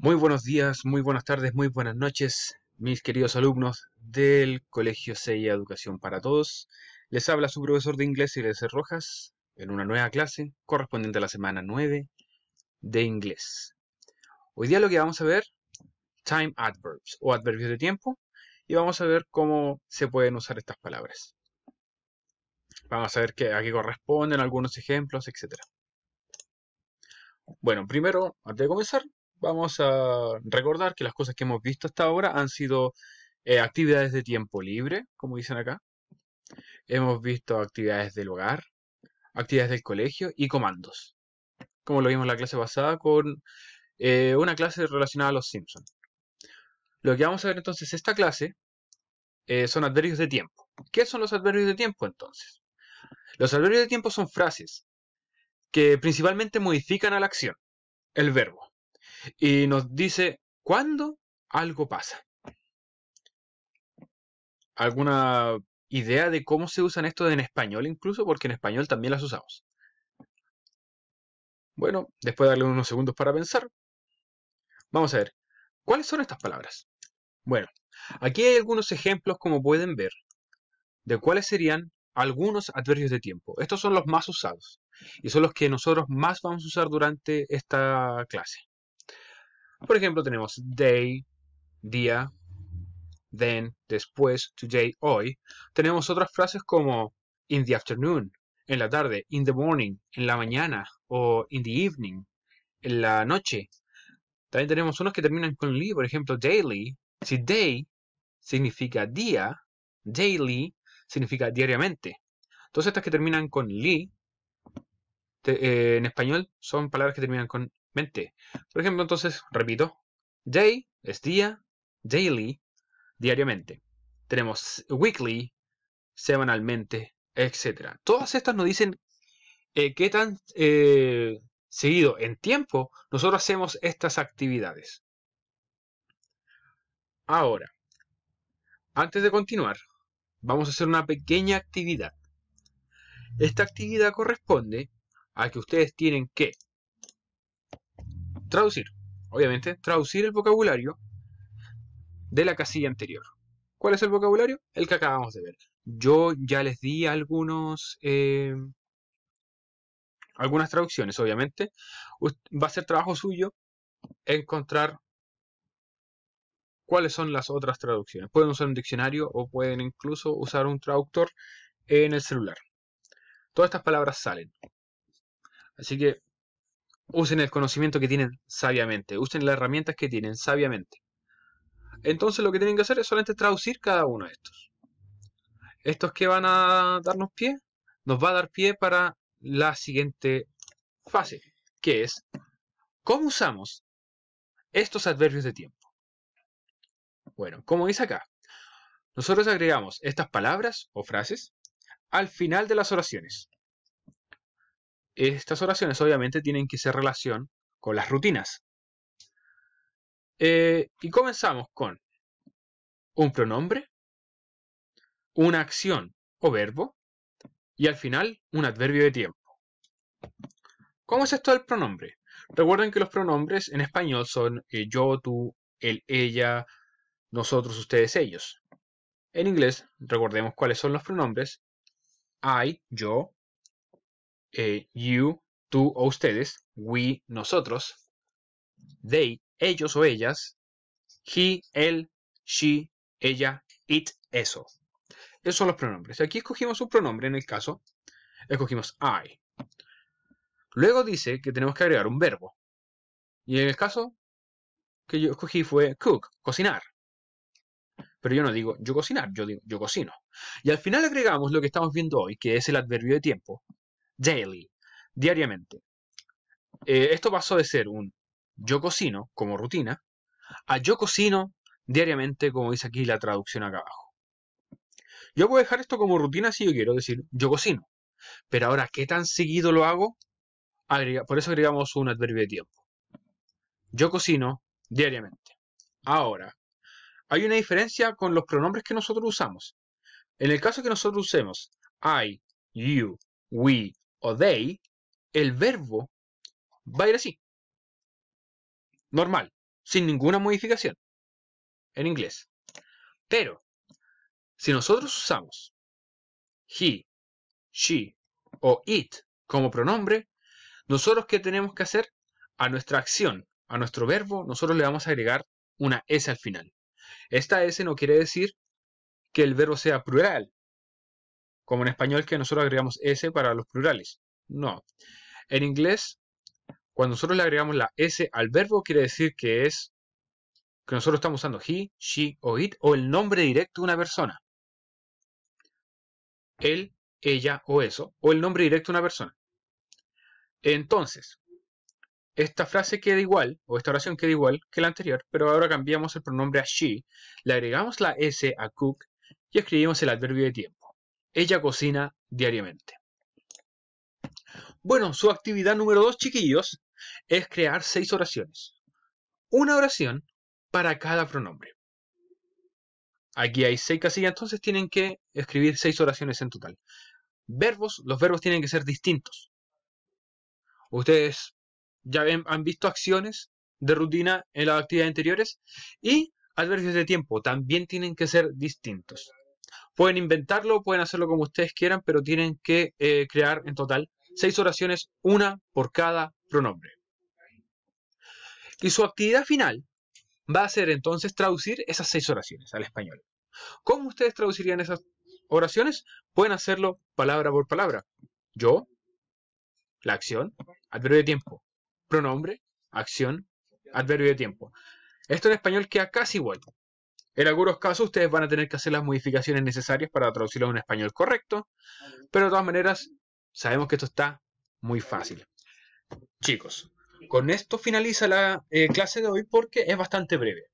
Muy buenos días, muy buenas tardes, muy buenas noches, mis queridos alumnos del Colegio C.I.A. Educación para Todos. Les habla su profesor de inglés, Iglesias Rojas, en una nueva clase correspondiente a la semana 9 de inglés. Hoy día lo que vamos a ver, time adverbs o adverbios de tiempo, y vamos a ver cómo se pueden usar estas palabras. Vamos a ver qué, a qué corresponden algunos ejemplos, etc. Bueno, primero, antes de comenzar, vamos a recordar que las cosas que hemos visto hasta ahora han sido eh, actividades de tiempo libre, como dicen acá. Hemos visto actividades del hogar, actividades del colegio y comandos. Como lo vimos en la clase pasada con eh, una clase relacionada a los Simpsons. Lo que vamos a ver entonces esta clase eh, son adverbios de tiempo. ¿Qué son los adverbios de tiempo entonces? Los adverbios de tiempo son frases que principalmente modifican a la acción, el verbo y nos dice cuándo algo pasa. ¿Alguna idea de cómo se usan estos en español incluso? Porque en español también las usamos. Bueno, después de darle unos segundos para pensar, vamos a ver, ¿cuáles son estas palabras? Bueno, aquí hay algunos ejemplos como pueden ver de cuáles serían algunos adverbios de tiempo. Estos son los más usados y son los que nosotros más vamos a usar durante esta clase. Por ejemplo, tenemos day, día, then, después, today, hoy. Tenemos otras frases como in the afternoon, en la tarde, in the morning, en la mañana, o in the evening, en la noche. También tenemos unos que terminan con li, por ejemplo, daily. Si day significa día, daily significa diariamente. Entonces estas que terminan con li, eh, en español son palabras que terminan con por ejemplo, entonces, repito, day es día, daily, diariamente. Tenemos weekly, semanalmente, etc. Todas estas nos dicen eh, qué tan eh, seguido en tiempo nosotros hacemos estas actividades. Ahora, antes de continuar, vamos a hacer una pequeña actividad. Esta actividad corresponde a que ustedes tienen que traducir, obviamente, traducir el vocabulario de la casilla anterior. ¿Cuál es el vocabulario? El que acabamos de ver. Yo ya les di algunos, eh, algunas traducciones, obviamente. Va a ser trabajo suyo encontrar cuáles son las otras traducciones. Pueden usar un diccionario o pueden incluso usar un traductor en el celular. Todas estas palabras salen. Así que Usen el conocimiento que tienen sabiamente, usen las herramientas que tienen sabiamente. Entonces lo que tienen que hacer es solamente traducir cada uno de estos. Estos que van a darnos pie, nos va a dar pie para la siguiente fase, que es cómo usamos estos adverbios de tiempo. Bueno, como dice acá, nosotros agregamos estas palabras o frases al final de las oraciones estas oraciones obviamente tienen que ser relación con las rutinas. Eh, y comenzamos con un pronombre, una acción o verbo, y al final un adverbio de tiempo. ¿Cómo es esto del pronombre? Recuerden que los pronombres en español son eh, yo, tú, él, ella, nosotros, ustedes, ellos. En inglés, recordemos cuáles son los pronombres. I, yo, eh, you, tú o ustedes, we, nosotros, they, ellos o ellas, he, él, she, ella, it, eso. Esos son los pronombres. Aquí escogimos un pronombre en el caso, escogimos I. Luego dice que tenemos que agregar un verbo. Y en el caso que yo escogí fue cook, cocinar. Pero yo no digo yo cocinar, yo digo yo cocino. Y al final agregamos lo que estamos viendo hoy, que es el adverbio de tiempo, daily, diariamente. Eh, esto pasó de ser un yo cocino como rutina a yo cocino diariamente, como dice aquí la traducción acá abajo. Yo puedo dejar esto como rutina si yo quiero decir yo cocino. Pero ahora, ¿qué tan seguido lo hago? por eso agregamos un adverbio de tiempo. Yo cocino diariamente. Ahora, hay una diferencia con los pronombres que nosotros usamos. En el caso que nosotros usemos I, you, we, o they, el verbo va a ir así. Normal, sin ninguna modificación. En inglés. Pero, si nosotros usamos he, she o it como pronombre, nosotros qué tenemos que hacer? A nuestra acción, a nuestro verbo, nosotros le vamos a agregar una S al final. Esta S no quiere decir que el verbo sea plural, como en español que nosotros agregamos S para los plurales. No. En inglés, cuando nosotros le agregamos la S al verbo, quiere decir que es que nosotros estamos usando he, she o it o el nombre directo de una persona. Él, ella o eso, o el nombre directo de una persona. Entonces, esta frase queda igual, o esta oración queda igual que la anterior, pero ahora cambiamos el pronombre a she, le agregamos la S a cook y escribimos el adverbio de tiempo. Ella cocina diariamente. Bueno, su actividad número dos, chiquillos, es crear seis oraciones. Una oración para cada pronombre. Aquí hay seis casillas, entonces tienen que escribir seis oraciones en total. Verbos, los verbos tienen que ser distintos. Ustedes ya han visto acciones de rutina en las actividades anteriores y adverbios de tiempo también tienen que ser distintos. Pueden inventarlo, pueden hacerlo como ustedes quieran, pero tienen que eh, crear en total seis oraciones, una por cada pronombre. Y su actividad final va a ser entonces traducir esas seis oraciones al español. ¿Cómo ustedes traducirían esas oraciones? Pueden hacerlo palabra por palabra. Yo, la acción, adverbio de tiempo, pronombre, acción, adverbio de tiempo. Esto en español queda casi igual. En algunos casos ustedes van a tener que hacer las modificaciones necesarias para traducirlo a un español correcto, pero de todas maneras sabemos que esto está muy fácil. Chicos, con esto finaliza la eh, clase de hoy porque es bastante breve.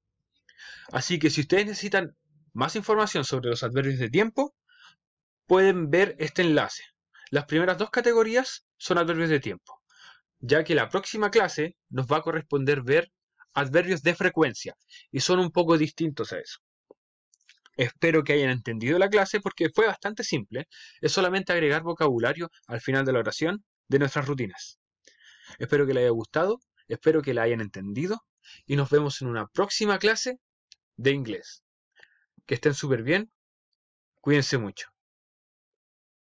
Así que si ustedes necesitan más información sobre los adverbios de tiempo, pueden ver este enlace. Las primeras dos categorías son adverbios de tiempo, ya que la próxima clase nos va a corresponder ver adverbios de frecuencia y son un poco distintos a eso. Espero que hayan entendido la clase porque fue bastante simple. Es solamente agregar vocabulario al final de la oración de nuestras rutinas. Espero que les haya gustado, espero que la hayan entendido y nos vemos en una próxima clase de inglés. Que estén súper bien, cuídense mucho.